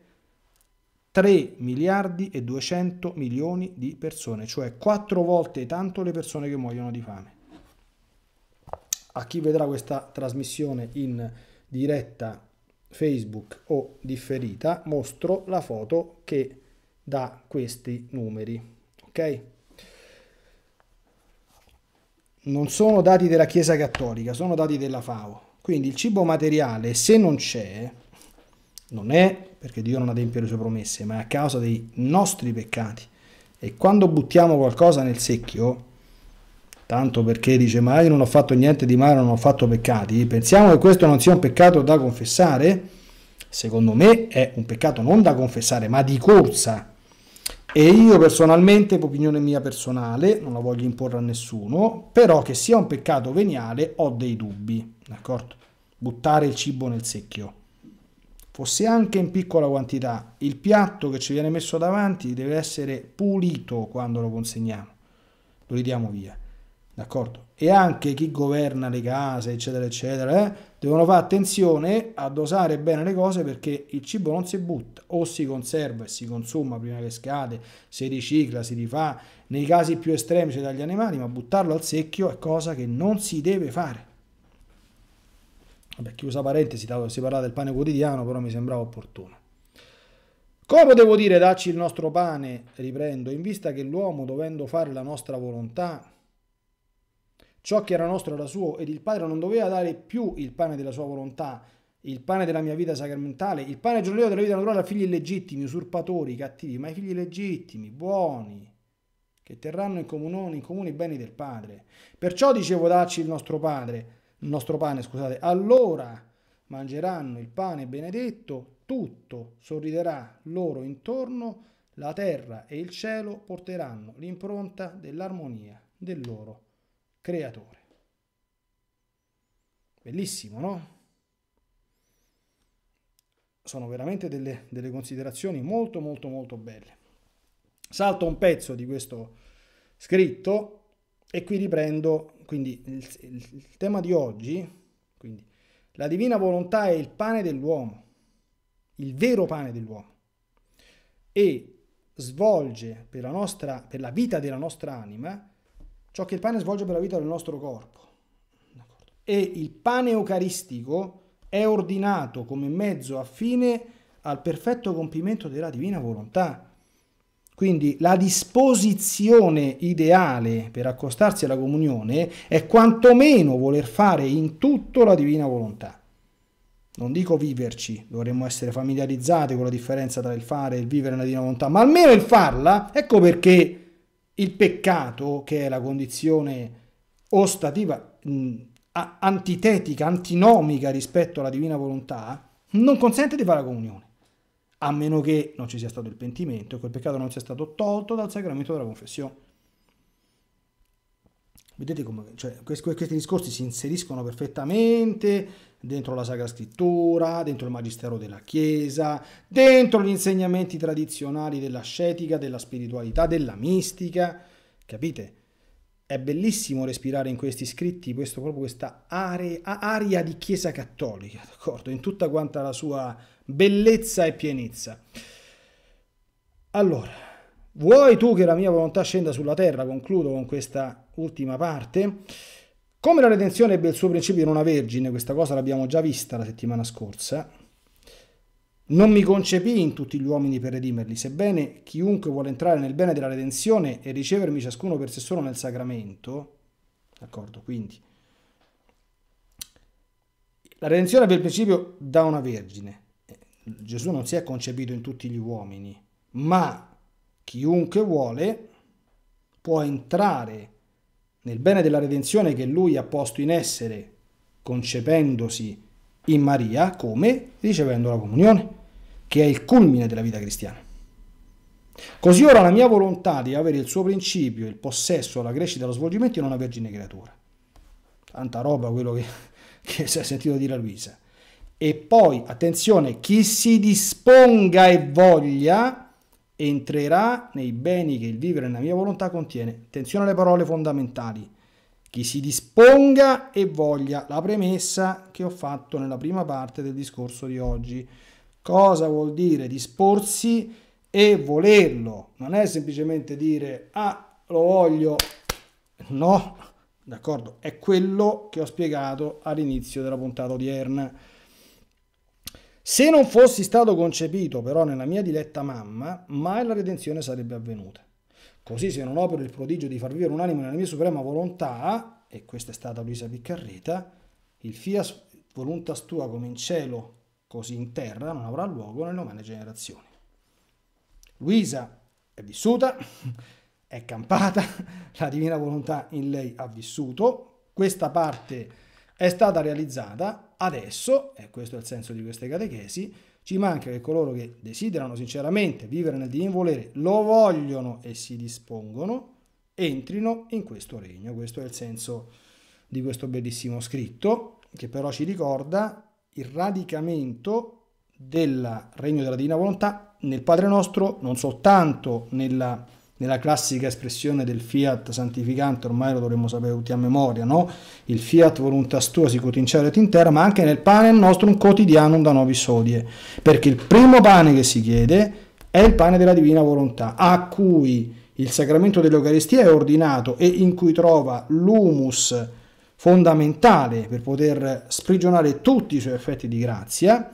3 miliardi e 200 milioni di persone, cioè quattro volte tanto le persone che muoiono di fame. A chi vedrà questa trasmissione in diretta Facebook o differita, mostro la foto che dà questi numeri. Ok? non sono dati della Chiesa Cattolica, sono dati della FAO. Quindi il cibo materiale, se non c'è, non è perché Dio non adempie le sue promesse, ma è a causa dei nostri peccati. E quando buttiamo qualcosa nel secchio, tanto perché dice ma io non ho fatto niente di male, non ho fatto peccati, pensiamo che questo non sia un peccato da confessare? Secondo me è un peccato non da confessare, ma di corsa e io personalmente, opinione mia personale, non la voglio imporre a nessuno, però che sia un peccato veniale ho dei dubbi, d'accordo? Buttare il cibo nel secchio. Fosse anche in piccola quantità, il piatto che ci viene messo davanti deve essere pulito quando lo consegniamo, lo ridiamo via d'accordo? E anche chi governa le case, eccetera, eccetera, eh, devono fare attenzione a dosare bene le cose perché il cibo non si butta, o si conserva e si consuma prima che scade, si ricicla, si rifà, nei casi più estremi c'è dagli animali, ma buttarlo al secchio è cosa che non si deve fare. Vabbè, chiusa parentesi, dato che si parla del pane quotidiano, però mi sembrava opportuno. Come devo dire dacci il nostro pane, riprendo, in vista che l'uomo, dovendo fare la nostra volontà, Ciò che era nostro era suo ed il Padre non doveva dare più il pane della sua volontà, il pane della mia vita sacramentale, il pane giornaliero della vita naturale a figli illegittimi, usurpatori, cattivi, ma ai figli legittimi, buoni, che terranno in comune, in comune i beni del Padre. Perciò dicevo darci il nostro Padre, il nostro pane, scusate, allora mangeranno il pane benedetto, tutto sorriderà loro intorno, la terra e il cielo porteranno l'impronta dell'armonia del loro creatore. Bellissimo, no? Sono veramente delle, delle considerazioni molto molto molto belle. Salto un pezzo di questo scritto e qui riprendo quindi il, il, il tema di oggi, quindi la divina volontà è il pane dell'uomo, il vero pane dell'uomo e svolge per la, nostra, per la vita della nostra anima ciò che il pane svolge per la vita del nostro corpo. E il pane eucaristico è ordinato come mezzo affine al perfetto compimento della divina volontà. Quindi la disposizione ideale per accostarsi alla comunione è quantomeno voler fare in tutto la divina volontà. Non dico viverci, dovremmo essere familiarizzati con la differenza tra il fare e il vivere nella divina volontà, ma almeno il farla, ecco perché il peccato, che è la condizione ostativa, mh, mm, antitetica, antinomica rispetto alla divina volontà, non consente di fare la comunione, a meno che non ci sia stato il pentimento e quel peccato non sia stato tolto dal sacramento della confessione. Vedete come cioè, questi, questi discorsi si inseriscono perfettamente dentro la Sacra Scrittura, dentro il Magistero della Chiesa, dentro gli insegnamenti tradizionali dell'ascetica, della spiritualità, della mistica. Capite? È bellissimo respirare in questi scritti questo, proprio questa area, aria di Chiesa cattolica, d'accordo? In tutta quanta la sua bellezza e pienezza. Allora, vuoi tu che la mia volontà scenda sulla terra? Concludo con questa ultima parte. Come la redenzione ebbe il suo principio in una vergine, questa cosa l'abbiamo già vista la settimana scorsa, non mi concepì in tutti gli uomini per redimerli, sebbene chiunque vuole entrare nel bene della redenzione e ricevermi ciascuno per sé solo nel sacramento, d'accordo, quindi la redenzione per il principio da una vergine. Gesù non si è concepito in tutti gli uomini, ma chiunque vuole può entrare nel bene della redenzione che lui ha posto in essere concependosi in Maria come ricevendo la comunione, che è il culmine della vita cristiana. Così ora la mia volontà di avere il suo principio, il possesso, la crescita, lo svolgimento in una vergine creatura. Tanta roba quello che, che si è sentito dire a Luisa. E poi, attenzione, chi si disponga e voglia entrerà nei beni che il vivere nella mia volontà contiene. Attenzione alle parole fondamentali. Chi si disponga e voglia la premessa che ho fatto nella prima parte del discorso di oggi. Cosa vuol dire disporsi e volerlo? Non è semplicemente dire ah lo voglio, no, d'accordo, è quello che ho spiegato all'inizio della puntata odierna. Se non fossi stato concepito però nella mia diletta mamma, mai la redenzione sarebbe avvenuta. Così se non opero il prodigio di far vivere un'anima nella mia suprema volontà, e questa è stata Luisa Piccarreta, il fias voluntas tua come in cielo, così in terra, non avrà luogo nelle umane generazioni. Luisa è vissuta, è campata, la divina volontà in lei ha vissuto, questa parte è stata realizzata Adesso, e questo è il senso di queste catechesi, ci manca che coloro che desiderano sinceramente vivere nel divin volere, lo vogliono e si dispongono, entrino in questo regno. Questo è il senso di questo bellissimo scritto, che però ci ricorda il radicamento del regno della divina volontà nel Padre nostro, non soltanto nella nella classica espressione del fiat santificante, ormai lo dovremmo sapere tutti a memoria, no? il fiat voluntas tua si in cielo in ma anche nel pane nostro un quotidiano da nobis sodie. perché il primo pane che si chiede è il pane della divina volontà, a cui il sacramento dell'Eucaristia è ordinato e in cui trova l'humus fondamentale per poter sprigionare tutti i suoi effetti di grazia,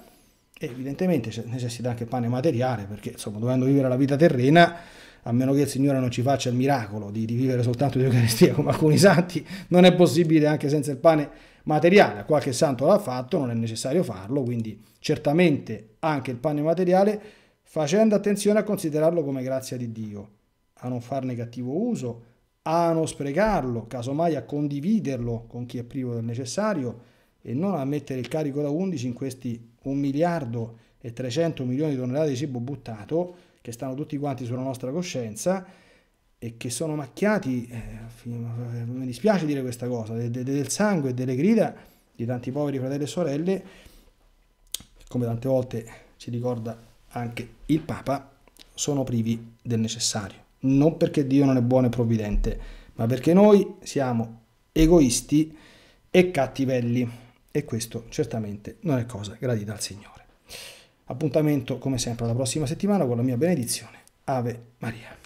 e evidentemente c'è necessità anche pane materiale, perché insomma, dovendo vivere la vita terrena, a meno che il Signore non ci faccia il miracolo di, di vivere soltanto di Eucaristia come alcuni santi, non è possibile anche senza il pane materiale. Qualche santo l'ha fatto, non è necessario farlo, quindi certamente anche il pane materiale, facendo attenzione a considerarlo come grazia di Dio, a non farne cattivo uso, a non sprecarlo, casomai a condividerlo con chi è privo del necessario e non a mettere il carico da 11 in questi 1 miliardo e 300 milioni di tonnellate di cibo buttato che stanno tutti quanti sulla nostra coscienza e che sono macchiati, eh, mi dispiace dire questa cosa, de, de, del sangue e delle grida di tanti poveri fratelli e sorelle, come tante volte ci ricorda anche il Papa, sono privi del necessario. Non perché Dio non è buono e provvidente, ma perché noi siamo egoisti e cattivelli e questo certamente non è cosa gradita al Signore. Appuntamento come sempre la prossima settimana con la mia benedizione. Ave Maria.